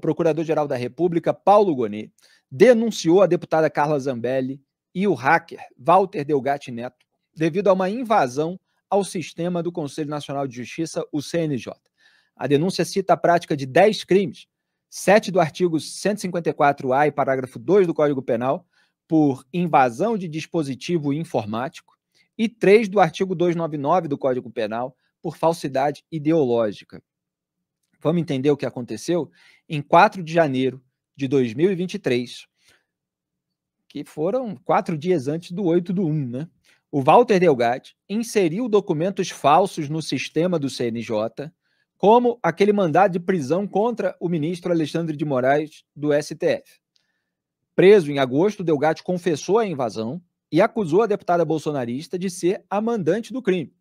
Procurador-Geral da República, Paulo Gonet, denunciou a deputada Carla Zambelli e o hacker Walter Delgatti Neto devido a uma invasão ao sistema do Conselho Nacional de Justiça, o CNJ. A denúncia cita a prática de 10 crimes, 7 do artigo 154-A e parágrafo 2 do Código Penal, por invasão de dispositivo informático, e 3 do artigo 299 do Código Penal, por falsidade ideológica. Vamos entender o que aconteceu? Em 4 de janeiro de 2023, que foram quatro dias antes do 8 do 1, né? O Walter Delgatti inseriu documentos falsos no sistema do CNJ, como aquele mandado de prisão contra o ministro Alexandre de Moraes do STF. Preso em agosto, Delgatti confessou a invasão e acusou a deputada bolsonarista de ser a mandante do crime.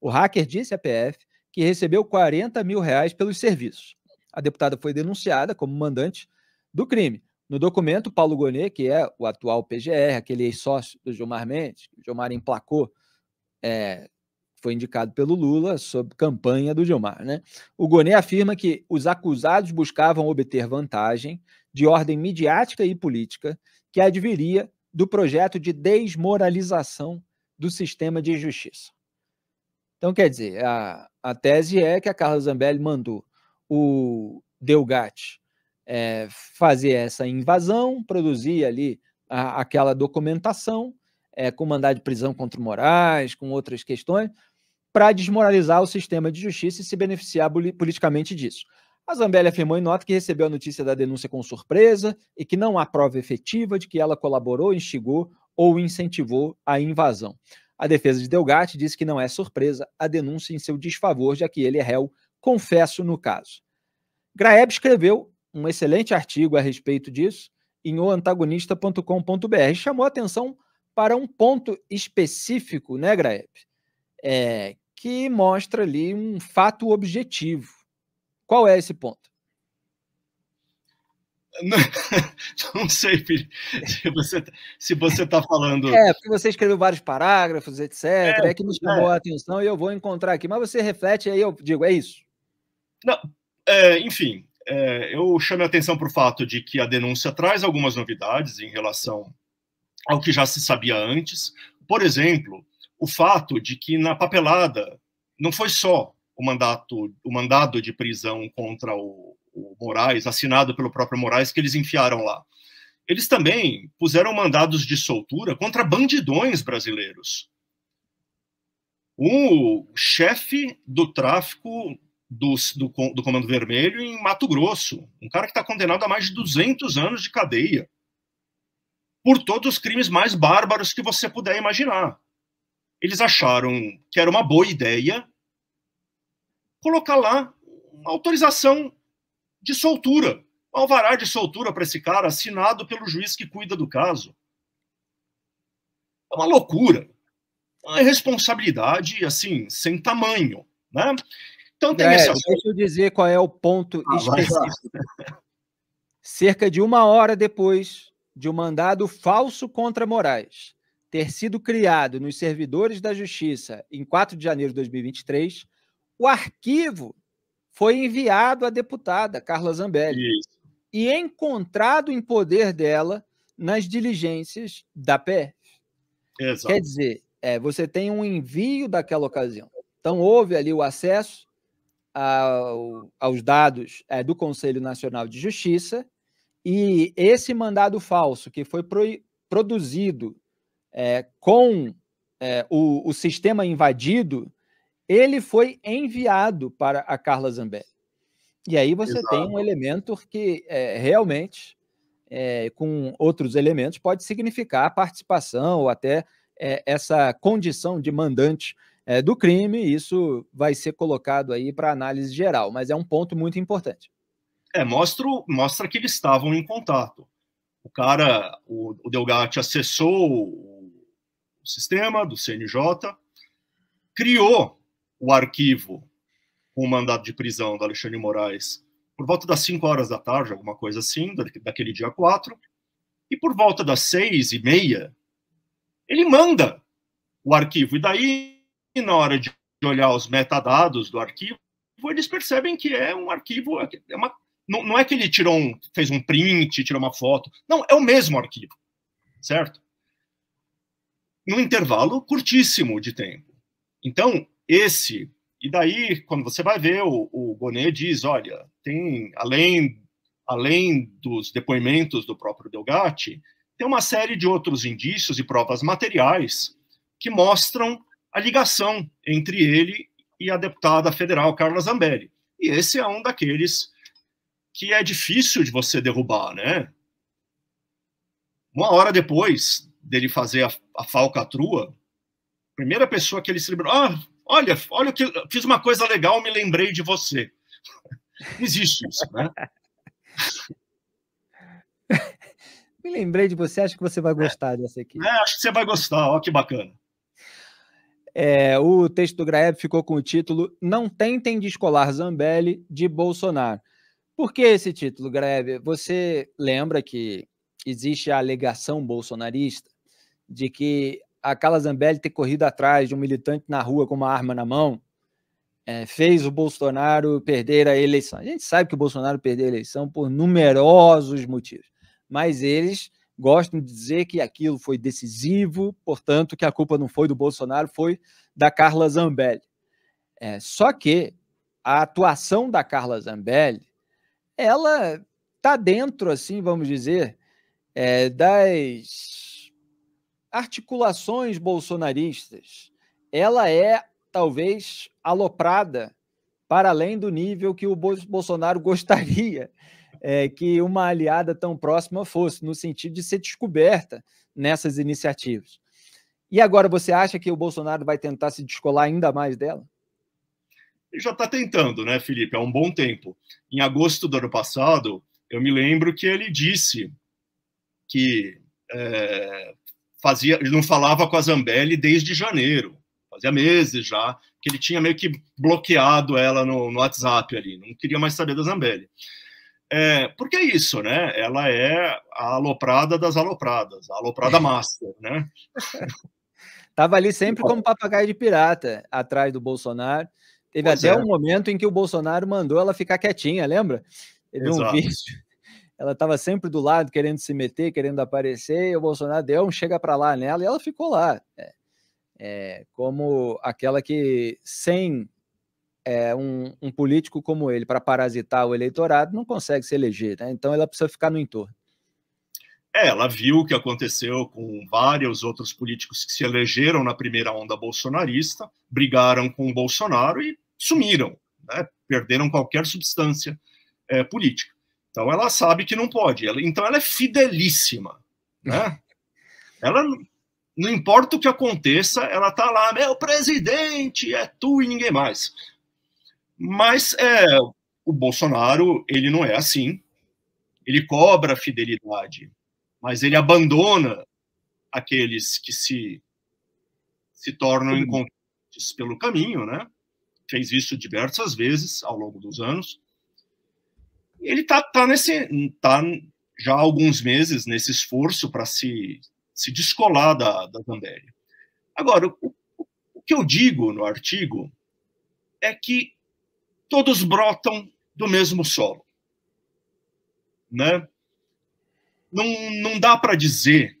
O hacker disse à PF que recebeu 40 mil reais pelos serviços. A deputada foi denunciada como mandante do crime. No documento, Paulo Gonet, que é o atual PGR, aquele ex-sócio do Gilmar Mendes, que o Gilmar emplacou, é, foi indicado pelo Lula sob campanha do Gilmar. Né? O Gonet afirma que os acusados buscavam obter vantagem de ordem midiática e política que adviria do projeto de desmoralização do sistema de justiça. Então, quer dizer, a, a tese é que a Carla Zambelli mandou o Delgatti é, fazer essa invasão, produzir ali a, aquela documentação, é, com mandado de prisão contra o Moraes, com outras questões, para desmoralizar o sistema de justiça e se beneficiar politicamente disso. A Zambelli afirmou em nota que recebeu a notícia da denúncia com surpresa e que não há prova efetiva de que ela colaborou, instigou ou incentivou a invasão. A defesa de Delgatti disse que não é surpresa a denúncia em seu desfavor, já que ele é réu, confesso no caso. Graeb escreveu um excelente artigo a respeito disso em oantagonista.com.br. Chamou atenção para um ponto específico, né, Graeb? É, que mostra ali um fato objetivo. Qual é esse ponto? Não, não sei, Felipe, se você, tá, se você tá falando. É, porque você escreveu vários parágrafos, etc. É, é que me chamou é. a atenção e eu vou encontrar aqui. Mas você reflete aí, eu digo, é isso. Não, é, enfim, é, eu chamo a atenção para o fato de que a denúncia traz algumas novidades em relação ao que já se sabia antes. Por exemplo, o fato de que na papelada não foi só o mandato, o mandado de prisão contra o o Moraes, assinado pelo próprio Moraes, que eles enfiaram lá. Eles também puseram mandados de soltura contra bandidões brasileiros. O chefe do tráfico do, do, do Comando Vermelho em Mato Grosso, um cara que está condenado a mais de 200 anos de cadeia por todos os crimes mais bárbaros que você puder imaginar. Eles acharam que era uma boa ideia colocar lá uma autorização de soltura. Um alvará de soltura para esse cara, assinado pelo juiz que cuida do caso. É uma loucura. É uma irresponsabilidade, assim, sem tamanho. Né? Então tem é, esse Deixa eu dizer qual é o ponto ah, específico. Cerca de uma hora depois de um mandado falso contra Moraes ter sido criado nos servidores da Justiça em 4 de janeiro de 2023, o arquivo foi enviado à deputada Carla Zambelli Isso. e encontrado em poder dela nas diligências da PF. Exato. Quer dizer, é, você tem um envio daquela ocasião. Então, houve ali o acesso ao, aos dados é, do Conselho Nacional de Justiça e esse mandado falso que foi pro, produzido é, com é, o, o sistema invadido ele foi enviado para a Carla Zambelli. E aí você Exato. tem um elemento que é, realmente, é, com outros elementos, pode significar participação ou até é, essa condição de mandante é, do crime. Isso vai ser colocado aí para análise geral, mas é um ponto muito importante. É, mostra, mostra que eles estavam em contato. O cara, o, o Delgatti acessou o sistema do CNJ, criou o arquivo com o mandado de prisão do Alexandre Moraes por volta das 5 horas da tarde, alguma coisa assim, daquele dia 4. E por volta das 6 e meia, ele manda o arquivo. E daí, na hora de olhar os metadados do arquivo, eles percebem que é um arquivo, é uma, não, não, é que ele tirou um, fez um print, tirou uma foto. Não, é o mesmo arquivo, certo? Num intervalo curtíssimo de tempo. Então, esse. E daí, quando você vai ver, o, o diz: olha, tem, além, além dos depoimentos do próprio Delgatti, tem uma série de outros indícios e provas materiais que mostram a ligação entre ele e a deputada federal Carla Zambelli. E esse é um daqueles que é difícil de você derrubar, né? Uma hora depois dele fazer a, a falcatrua, a primeira pessoa que ele se liberou, ah, Olha, olha que fiz uma coisa legal, me lembrei de você. existe isso, né? me lembrei de você, acho que você vai gostar é, dessa aqui. É, acho que você vai gostar, olha que bacana. É, o texto do Graeb ficou com o título Não tentem descolar Zambelli de Bolsonaro. Por que esse título, Graeb? Você lembra que existe a alegação bolsonarista de que a Carla Zambelli ter corrido atrás de um militante na rua com uma arma na mão é, fez o Bolsonaro perder a eleição. A gente sabe que o Bolsonaro perdeu a eleição por numerosos motivos, mas eles gostam de dizer que aquilo foi decisivo, portanto, que a culpa não foi do Bolsonaro, foi da Carla Zambelli. É, só que a atuação da Carla Zambelli, ela está dentro, assim, vamos dizer, é, das articulações bolsonaristas, ela é talvez aloprada para além do nível que o Bolsonaro gostaria é, que uma aliada tão próxima fosse, no sentido de ser descoberta nessas iniciativas. E agora você acha que o Bolsonaro vai tentar se descolar ainda mais dela? Ele já está tentando, né, Felipe? Há um bom tempo. Em agosto do ano passado, eu me lembro que ele disse que é, fazia, ele não falava com a Zambelli desde janeiro, fazia meses já, que ele tinha meio que bloqueado ela no, no WhatsApp ali, não queria mais saber da Zambelli. É, porque é isso, né? Ela é a aloprada das alopradas, a aloprada master, né? Estava ali sempre como papagaio de pirata, atrás do Bolsonaro. Teve pois até é. um momento em que o Bolsonaro mandou ela ficar quietinha, lembra? Teve Exato. um vídeo ela estava sempre do lado, querendo se meter, querendo aparecer, e o Bolsonaro deu um chega para lá nela e ela ficou lá. É, é, como aquela que, sem é, um, um, político como ele para parasitar o eleitorado, não consegue se eleger. Né? Então ela precisa ficar no entorno. É, ela viu o que aconteceu com vários outros políticos que se elegeram na primeira onda bolsonarista, brigaram com o Bolsonaro e sumiram, né? perderam qualquer substância é, política. Então ela sabe que não pode. Ela, então ela é fidelíssima, né? ela não importa o que aconteça, ela tá lá, meu presidente, é tu e ninguém mais. Mas é, o Bolsonaro, ele não é assim. Ele cobra fidelidade, mas ele abandona aqueles que se se tornam incompetentes pelo caminho, né? Fez isso diversas vezes ao longo dos anos ele está tá nesse tá já há alguns meses nesse esforço para se, se descolar da, da Zambelli. Agora, o, o que eu digo no artigo é que todos brotam do mesmo solo. Né? Não, não dá para dizer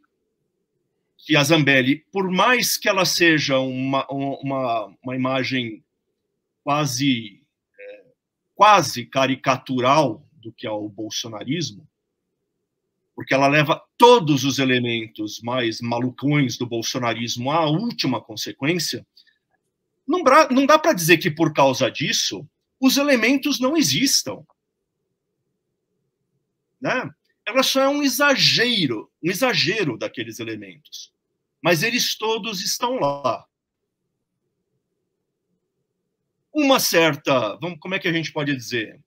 que a Zambelli, por mais que ela seja uma, uma, uma imagem quase, é, quase caricatural do que ao bolsonarismo, porque ela leva todos os elementos mais malucões do bolsonarismo à última consequência, não, dá para dizer que por causa disso os elementos não existam. Né? Ela só é um exagero, um exagero daqueles elementos. Mas eles todos estão lá. Uma certa, vamos, como é que a gente pode dizer?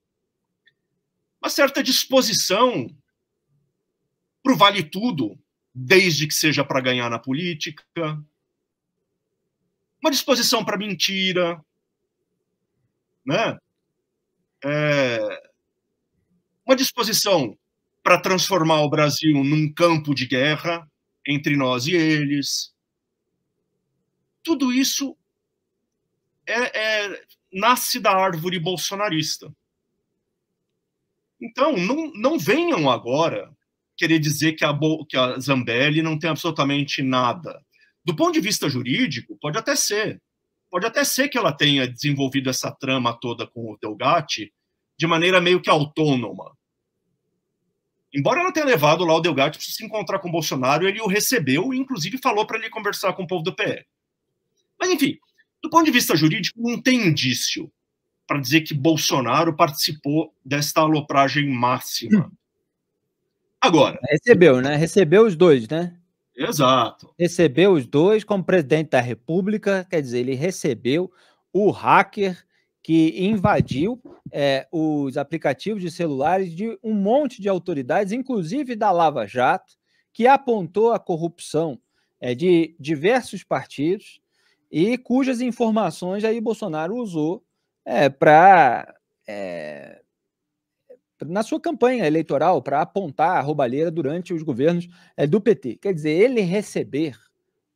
uma certa disposição para o vale tudo, desde que seja para ganhar na política, uma disposição para mentira, né? É, uma disposição para transformar o Brasil num campo de guerra entre nós e eles. Tudo isso é, é, nasce da árvore bolsonarista. Então, não, não venham agora querer dizer que a, que a Zambelli não tem absolutamente nada. Do ponto de vista jurídico, pode até ser. Pode até ser que ela tenha desenvolvido essa trama toda com o Delgatti de maneira meio que autônoma. Embora ela tenha levado lá o Delgatti para se encontrar com o Bolsonaro, ele o recebeu e, inclusive, falou para ele conversar com o povo do PE. Mas, enfim, do ponto de vista jurídico, não tem indício para dizer que Bolsonaro participou desta alopragem máxima. Agora. Recebeu, né? Recebeu os dois, né? Exato. Recebeu os dois como presidente da República, quer dizer, ele recebeu o hacker que invadiu é, os aplicativos de celulares de um monte de autoridades, inclusive da Lava Jato, que apontou a corrupção é, de diversos partidos e cujas informações aí Bolsonaro usou é, para. É, na sua campanha eleitoral para apontar a roubalheira durante os governos é, do PT. Quer dizer, ele receber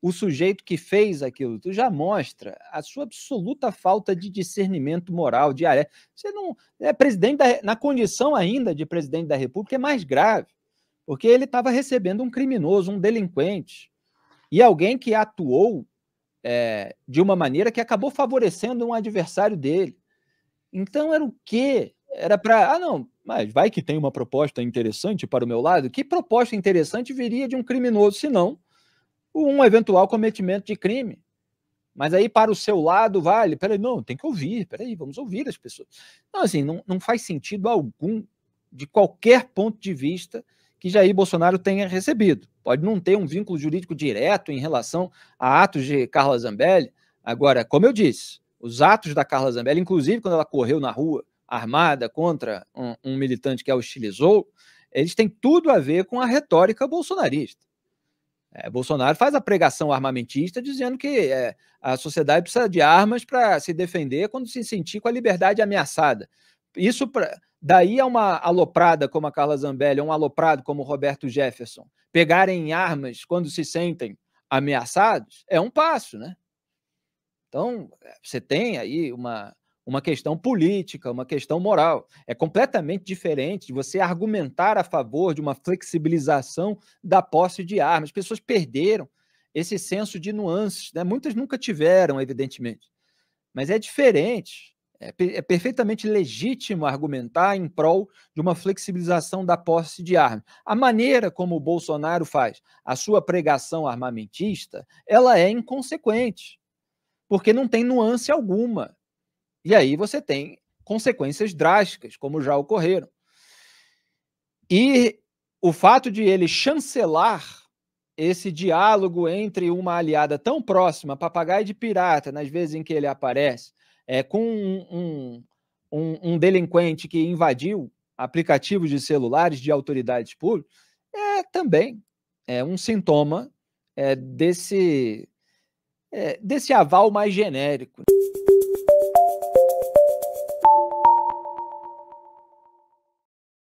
o sujeito que fez aquilo já mostra a sua absoluta falta de discernimento moral, de Você não é presidente da, na condição ainda de presidente da República é mais grave, porque ele estava recebendo um criminoso, um delinquente e alguém que atuou é, de uma maneira que acabou favorecendo um adversário dele. Então era o quê? Era para. Ah, não, mas vai que tem uma proposta interessante para o meu lado. Que proposta interessante viria de um criminoso, se não um eventual cometimento de crime? Mas aí para o seu lado vale, peraí, não, tem que ouvir, peraí, vamos ouvir as pessoas. Não, assim, não, não faz sentido algum, de qualquer ponto de vista, que Jair Bolsonaro tenha recebido. Pode não ter um vínculo jurídico direto em relação a atos de Carla Zambelli. Agora, como eu disse, os atos da Carla Zambelli, inclusive quando ela correu na rua armada contra um, um militante que a hostilizou, eles têm tudo a ver com a retórica bolsonarista. É, Bolsonaro faz a pregação armamentista dizendo que é, a sociedade precisa de armas para se defender quando se sentir com a liberdade ameaçada. Isso pra, daí é uma aloprada como a Carla Zambelli, um aloprado como o Roberto Jefferson. Pegarem armas quando se sentem ameaçados é um passo, né? Então, eh, você tem aí uma, uma questão política, uma questão moral. É completamente diferente de você argumentar a favor de uma flexibilização da posse de armas. As pessoas perderam esse senso de nuances. Né? Muitas nunca tiveram, evidentemente. Mas é diferente. É, é perfeitamente legítimo argumentar em prol de uma flexibilização da posse de armas. A maneira como o Bolsonaro faz a sua pregação armamentista, ela é inconsequente porque não tem nuance alguma. E aí você tem consequências drásticas, como já ocorreram. E o fato de ele chancelar esse diálogo entre uma aliada tão próxima, papagaio de pirata, nas vezes em que ele aparece, é, com um, um, um, delinquente que invadiu aplicativos de celulares de autoridades públicas, é também é um sintoma é, desse é, desse aval mais genérico. Né?